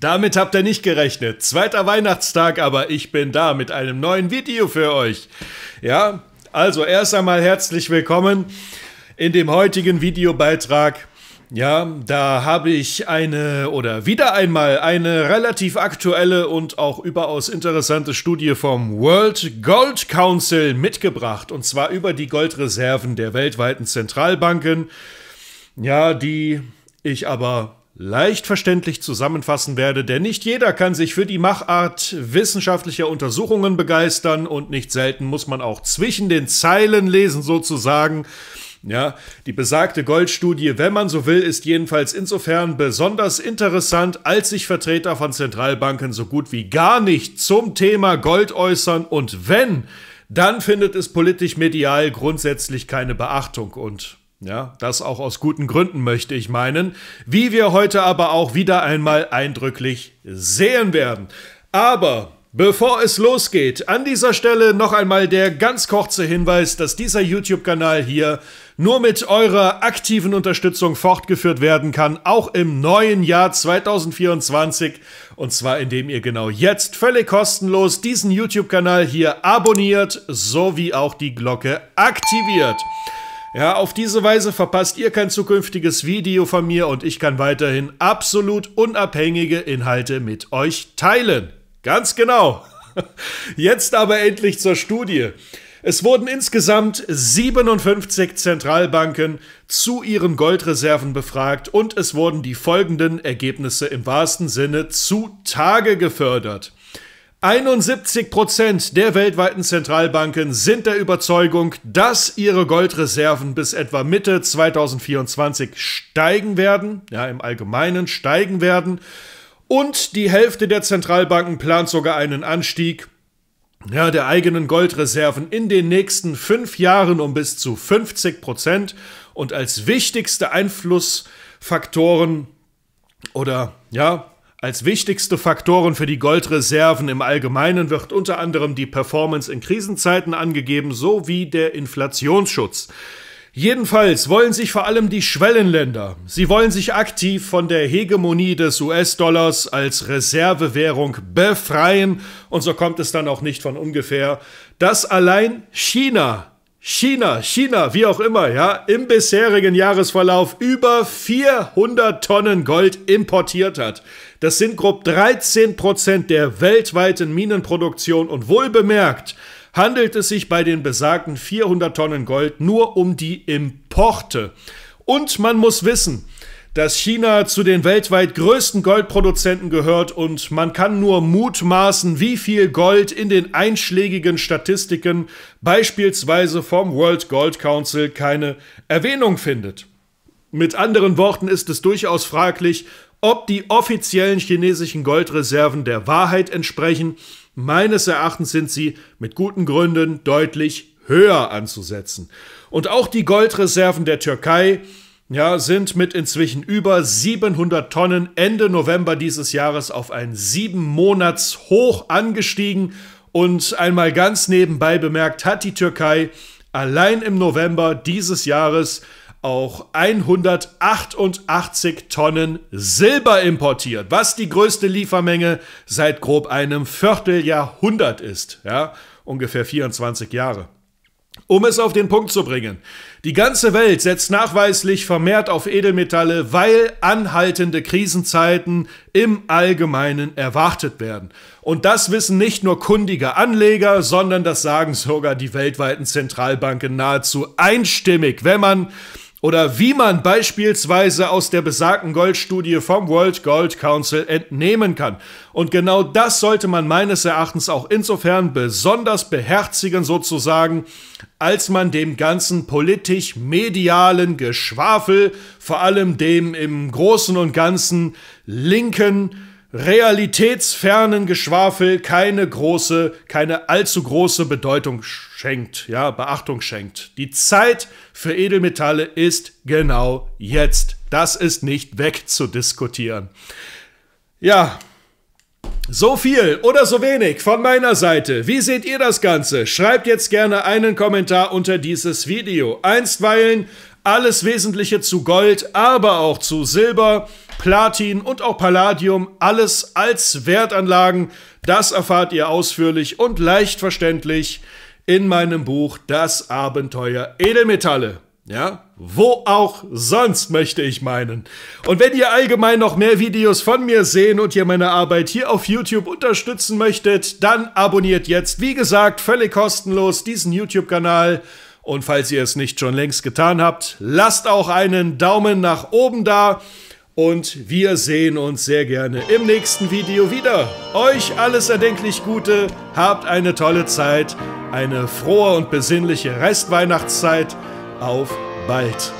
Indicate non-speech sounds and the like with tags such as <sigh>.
Damit habt ihr nicht gerechnet. Zweiter Weihnachtstag, aber ich bin da mit einem neuen Video für euch. Ja, also erst einmal herzlich willkommen in dem heutigen Videobeitrag. Ja, da habe ich eine oder wieder einmal eine relativ aktuelle und auch überaus interessante Studie vom World Gold Council mitgebracht und zwar über die Goldreserven der weltweiten Zentralbanken. Ja, die ich aber leicht verständlich zusammenfassen werde, denn nicht jeder kann sich für die Machart wissenschaftlicher Untersuchungen begeistern und nicht selten muss man auch zwischen den Zeilen lesen sozusagen. Ja, die besagte Goldstudie, wenn man so will, ist jedenfalls insofern besonders interessant, als sich Vertreter von Zentralbanken so gut wie gar nicht zum Thema Gold äußern und wenn, dann findet es politisch medial grundsätzlich keine Beachtung und ja, das auch aus guten Gründen möchte ich meinen, wie wir heute aber auch wieder einmal eindrücklich sehen werden. Aber Bevor es losgeht, an dieser Stelle noch einmal der ganz kurze Hinweis, dass dieser YouTube-Kanal hier nur mit eurer aktiven Unterstützung fortgeführt werden kann, auch im neuen Jahr 2024. Und zwar indem ihr genau jetzt völlig kostenlos diesen YouTube-Kanal hier abonniert sowie auch die Glocke aktiviert. Ja, auf diese Weise verpasst ihr kein zukünftiges Video von mir und ich kann weiterhin absolut unabhängige Inhalte mit euch teilen. Ganz genau. <laughs> Jetzt aber endlich zur Studie. Es wurden insgesamt 57 Zentralbanken zu ihren Goldreserven befragt und es wurden die folgenden Ergebnisse im wahrsten Sinne zutage gefördert. 71 Prozent der weltweiten Zentralbanken sind der Überzeugung, dass ihre Goldreserven bis etwa Mitte 2024 steigen werden, ja, im Allgemeinen steigen werden. Und die Hälfte der Zentralbanken plant sogar einen Anstieg ja, der eigenen Goldreserven in den nächsten fünf Jahren um bis zu 50 Prozent. Und als wichtigste Einflussfaktoren oder ja, als wichtigste Faktoren für die Goldreserven im Allgemeinen wird unter anderem die Performance in Krisenzeiten angegeben sowie der Inflationsschutz. Jedenfalls wollen sich vor allem die Schwellenländer, sie wollen sich aktiv von der Hegemonie des US-Dollars als Reservewährung befreien, und so kommt es dann auch nicht von ungefähr, dass allein China China, China, wie auch immer, ja, im bisherigen Jahresverlauf über 400 Tonnen Gold importiert hat. Das sind grob 13 Prozent der weltweiten Minenproduktion und wohl bemerkt, handelt es sich bei den besagten 400 Tonnen Gold nur um die Importe. Und man muss wissen, dass China zu den weltweit größten Goldproduzenten gehört und man kann nur mutmaßen, wie viel Gold in den einschlägigen Statistiken beispielsweise vom World Gold Council keine Erwähnung findet. Mit anderen Worten ist es durchaus fraglich, ob die offiziellen chinesischen Goldreserven der Wahrheit entsprechen. Meines Erachtens sind sie mit guten Gründen deutlich höher anzusetzen. Und auch die Goldreserven der Türkei ja, sind mit inzwischen über 700 Tonnen Ende November dieses Jahres auf ein Siebenmonatshoch angestiegen. Und einmal ganz nebenbei bemerkt, hat die Türkei allein im November dieses Jahres auch 188 Tonnen Silber importiert, was die größte Liefermenge seit grob einem Vierteljahrhundert ist, ja, ungefähr 24 Jahre. Um es auf den Punkt zu bringen, die ganze Welt setzt nachweislich vermehrt auf Edelmetalle, weil anhaltende Krisenzeiten im Allgemeinen erwartet werden. Und das wissen nicht nur kundige Anleger, sondern das sagen sogar die weltweiten Zentralbanken nahezu einstimmig, wenn man oder wie man beispielsweise aus der besagten Goldstudie vom World Gold Council entnehmen kann. Und genau das sollte man meines Erachtens auch insofern besonders beherzigen sozusagen, als man dem ganzen politisch-medialen Geschwafel, vor allem dem im Großen und Ganzen linken realitätsfernen Geschwafel keine große, keine allzu große Bedeutung schenkt, ja, Beachtung schenkt. Die Zeit für Edelmetalle ist genau jetzt. Das ist nicht wegzudiskutieren. Ja, so viel oder so wenig von meiner Seite. Wie seht ihr das Ganze? Schreibt jetzt gerne einen Kommentar unter dieses Video. Einstweilen alles Wesentliche zu Gold, aber auch zu Silber, Platin und auch Palladium, alles als Wertanlagen. Das erfahrt ihr ausführlich und leicht verständlich in meinem Buch Das Abenteuer Edelmetalle. Ja, wo auch sonst möchte ich meinen. Und wenn ihr allgemein noch mehr Videos von mir sehen und ihr meine Arbeit hier auf YouTube unterstützen möchtet, dann abonniert jetzt, wie gesagt, völlig kostenlos diesen YouTube-Kanal. Und falls ihr es nicht schon längst getan habt, lasst auch einen Daumen nach oben da. Und wir sehen uns sehr gerne im nächsten Video wieder. Euch alles erdenklich Gute, habt eine tolle Zeit, eine frohe und besinnliche Restweihnachtszeit. Auf bald!